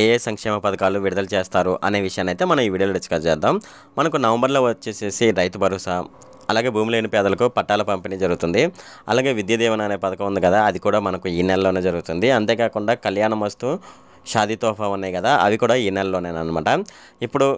ఏ ఏ సంక్షేమ పథకాలు విడుదల చేస్తారు అనే విషయాన్ని అయితే మనం ఈ వీడియోలో డిస్కస్ చేద్దాం మనకు నవంబర్లో వచ్చేసేసి రైతు భరోసా అలాగే భూమి లేని పేదలకు పట్టాల పంపిణీ జరుగుతుంది అలాగే విద్య దీవెన అనే పథకం ఉంది కదా అది కూడా మనకు ఈ నెలలోనే జరుగుతుంది అంతేకాకుండా కళ్యాణ వస్తు షాదీ తోఫా ఉన్నాయి కదా అవి కూడా ఈ నెలలోనే అనమాట ఇప్పుడు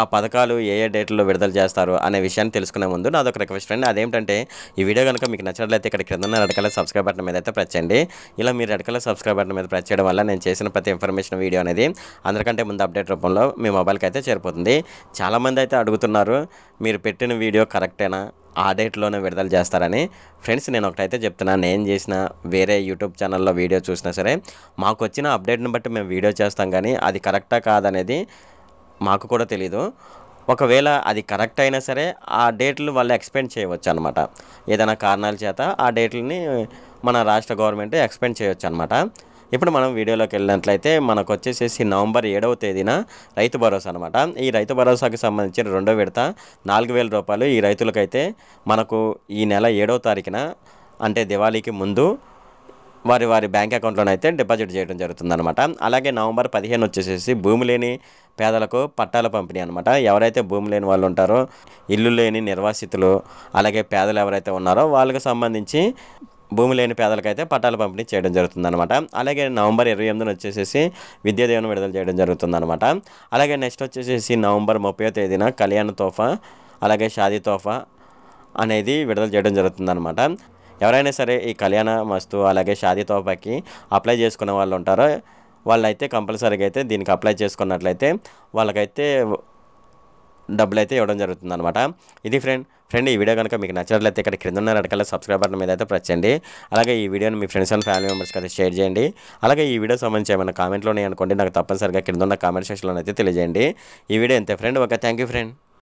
ఆ పథకాలు ఏ ఏ డేట్లో విడుదల చేస్తారు అనే విషయాన్ని తెలుసుకునే ముందు నాదొక రిక్వెస్ట్ అండి అదేంటంటే ఈ వీడియో కనుక మీకు నచ్చినట్లయితే ఇక్కడ కింద రెడ్ కలర్ సబ్స్క్రైబ్ బటన్ మీద అయితే ప్రెస్ చేయండి ఇలా మీరు రెడ్ కలర్ సబ్స్క్రైబ్ బటన్ మీద ప్రెస్ చేయడం వల్ల నేను చేసిన ప్రతి ఇన్ఫర్మేషన్ వీడియో అనేది అందరికంటే ముందు అప్డేట్ రూపంలో మీ మొబైల్కి అయితే చేరిపోతుంది చాలామంది అయితే అడుగుతున్నారు మీరు పెట్టిన వీడియో కరెక్టేనా ఆ డేట్లోనే విడుదల చేస్తారని ఫ్రెండ్స్ నేను ఒకటైతే చెప్తున్నాను నేను చేసిన వేరే యూట్యూబ్ ఛానల్లో వీడియో చూసినా సరే మాకు వచ్చిన అప్డేట్ని బట్టి మేము వీడియో చేస్తాం కానీ అది కరెక్టా కాదనేది మాకు కూడా తెలీదు ఒకవేళ అది కరెక్ట్ అయినా సరే ఆ డేట్లు వాళ్ళు ఎక్స్పెండ్ చేయవచ్చు అనమాట ఏదైనా కారణాల చేత ఆ డేట్లని మన రాష్ట్ర గవర్నమెంట్ ఎక్స్పెండ్ చేయవచ్చు అనమాట ఇప్పుడు మనం వీడియోలోకి వెళ్ళినట్లయితే మనకు వచ్చేసేసి నవంబర్ ఏడవ తేదీన రైతు భరోసా అనమాట ఈ రైతు భరోసాకు సంబంధించిన రెండో విడత నాలుగు వేల రూపాయలు ఈ రైతులకైతే మనకు ఈ నెల ఏడవ తారీఖున అంటే దివాళీకి ముందు వారి వారి బ్యాంక్ అకౌంట్లోనైతే డిపాజిట్ చేయడం జరుగుతుందనమాట అలాగే నవంబర్ పదిహేను వచ్చేసేసి భూమి లేని పేదలకు పట్టాల పంపిణీ అనమాట ఎవరైతే భూమి లేని వాళ్ళు ఉంటారో ఇల్లు లేని నిర్వాసితులు అలాగే పేదలు ఎవరైతే ఉన్నారో వాళ్ళకి సంబంధించి భూమి లేని పేదలకైతే పట్టాలు పంపిణీ చేయడం జరుగుతుందనమాట అలాగే నవంబర్ ఇరవై ఎనిమిదిన వచ్చేసేసి విద్యాదీవెన విడుదల చేయడం జరుగుతుందనమాట అలాగే నెక్స్ట్ వచ్చేసేసి నవంబర్ ముప్పై తేదీన కళ్యాణ తోఫా అలాగే షాదీ తోఫా అనేది విడుదల చేయడం జరుగుతుందనమాట ఎవరైనా సరే ఈ కళ్యాణ మస్తు అలాగే షాదీ తోపాకి అప్లై చేసుకున్న వాళ్ళు ఉంటారో వాళ్ళైతే కంపల్సరీగా అయితే దీనికి అప్లై చేసుకున్నట్లయితే వాళ్ళకైతే డబ్బులు అయితే ఇవ్వడం జరుగుతుంది అనమాట ఇది ఫ్రెండ్ ఫ్రెండ్ ఈ వీడియో కనుక మీకు నచ్చినట్లయితే ఇక్కడ క్రింద ఉన్న రెడకల్లా సబ్స్క్రైబ్ బటన్ మీద అయితే ప్రచండి అలాగే ఈ వీడియోని మీ ఫ్రెండ్స్ అండ్ ఫ్యామిలీ మెంబర్స్కి అయితే షేర్ చేయండి అలాగే ఈ వీడియో సంబంధించి ఏమైనా కామెంట్లోనే అనుకోండి నాకు తప్పనిసరిగా క్రింద ఉన్న కామెంట్ సెక్షన్లో అయితే తెలియజేయండి ఈ వీడియో ఎంత ఫ్రెండ్ ఓకే థ్యాంక్ ఫ్రెండ్